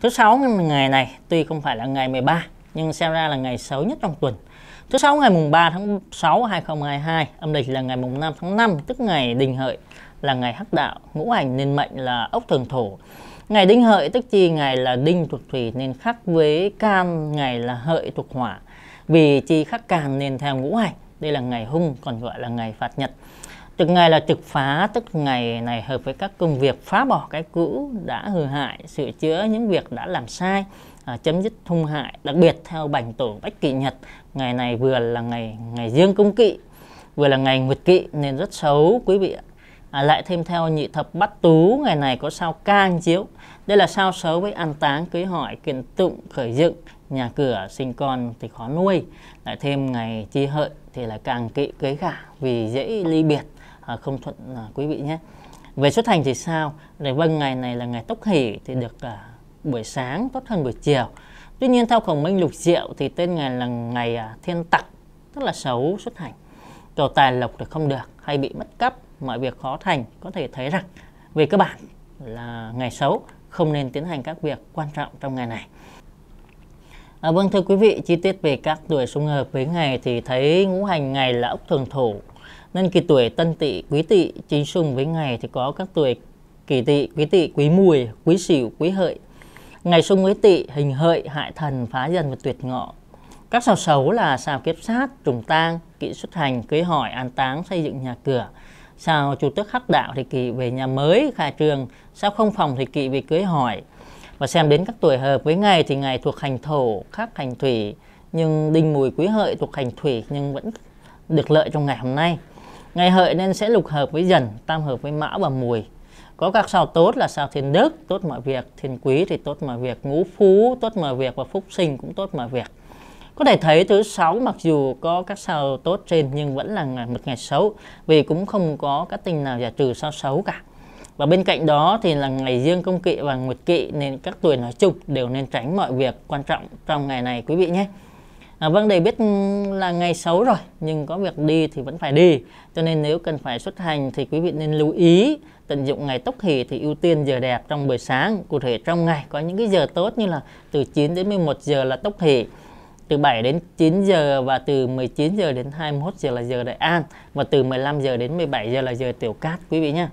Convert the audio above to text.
Thứ sáu ngày này tuy không phải là ngày 13 nhưng xem ra là ngày xấu nhất trong tuần. Thứ sáu ngày mùng 3 tháng 6 2022, âm lịch là ngày mùng 5 tháng 5 tức ngày Đinh Hợi là ngày hắc đạo, ngũ hành nên mệnh là ốc thường thổ. Ngày Đinh Hợi tức chi ngày là Đinh thuộc thủy nên khắc với Can, ngày là Hợi thuộc hỏa. Vì chi khắc Can nên theo ngũ hành, đây là ngày hung còn gọi là ngày phạt nhật. Từng ngày là trực phá, tức ngày này hợp với các công việc phá bỏ cái cũ đã hư hại, sửa chữa những việc đã làm sai, à, chấm dứt hung hại. Đặc biệt theo bành tổ Bách Kỵ Nhật, ngày này vừa là ngày ngày dương công kỵ, vừa là ngày nguyệt kỵ nên rất xấu quý vị ạ. À, lại thêm theo nhị thập bắt tú ngày này có sao can chiếu đây là sao xấu với an táng cưới hỏi kiện tụng khởi dựng nhà cửa sinh con thì khó nuôi lại thêm ngày chi hợi thì là càng kỵ cưới cả vì dễ ly biệt À, không thuận à, quý vị nhé về xuất hành thì sao để vâng ngày này là ngày tốc hỷ thì được à, buổi sáng tốt hơn buổi chiều tuy nhiên theo khổng minh lục diệu thì tên ngày là ngày thiên tặc rất là xấu xuất hành cầu tài lộc thì không được hay bị mất cắp mọi việc khó thành có thể thấy rằng về cơ bản là ngày xấu không nên tiến hành các việc quan trọng trong ngày này à, vâng thưa quý vị chi tiết về các tuổi xung hợp với ngày thì thấy ngũ hành ngày là ốc thường thủ nên kỳ tuổi tân tỵ quý tỵ chính xung với ngày thì có các tuổi kỷ tỵ quý tỵ quý mùi quý sửu quý hợi ngày xung với tỵ hình hợi hại thần phá dần và tuyệt ngọ các sao xấu là sao kiếp sát trùng tang kỵ xuất hành cưới hỏi an táng xây dựng nhà cửa sao chủ tước khắc đạo thì kỵ về nhà mới khai trường sao không phòng thì kỵ về cưới hỏi và xem đến các tuổi hợp với ngày thì ngày thuộc hành thổ khắc hành thủy nhưng đinh mùi quý hợi thuộc hành thủy nhưng vẫn được lợi trong ngày hôm nay. Ngày hợi nên sẽ lục hợp với dần, tam hợp với mão và mùi. Có các sao tốt là sao thiên đức, tốt mọi việc, thiên quý thì tốt mọi việc, ngũ phú tốt mọi việc và phúc sinh cũng tốt mọi việc. Có thể thấy thứ sáu mặc dù có các sao tốt trên nhưng vẫn là một ngày xấu vì cũng không có các tinh nào giả trừ sao xấu cả. Và bên cạnh đó thì là ngày riêng công kỵ và nguyệt kỵ nên các tuổi nói chung đều nên tránh mọi việc quan trọng trong ngày này quý vị nhé. À, vâng để biết là ngày xấu rồi nhưng có việc đi thì vẫn phải đi cho nên nếu cần phải xuất hành thì quý vị nên lưu ý tận dụng ngày tốc hỷ thì ưu tiên giờ đẹp trong buổi sáng cụ thể trong ngày có những cái giờ tốt như là từ 9 đến 11 giờ là tốc hỷ từ 7 đến 9 giờ và từ 19 giờ đến 21 giờ là giờ đại an và từ 15 giờ đến 17 giờ là giờ tiểu cát quý vị nhé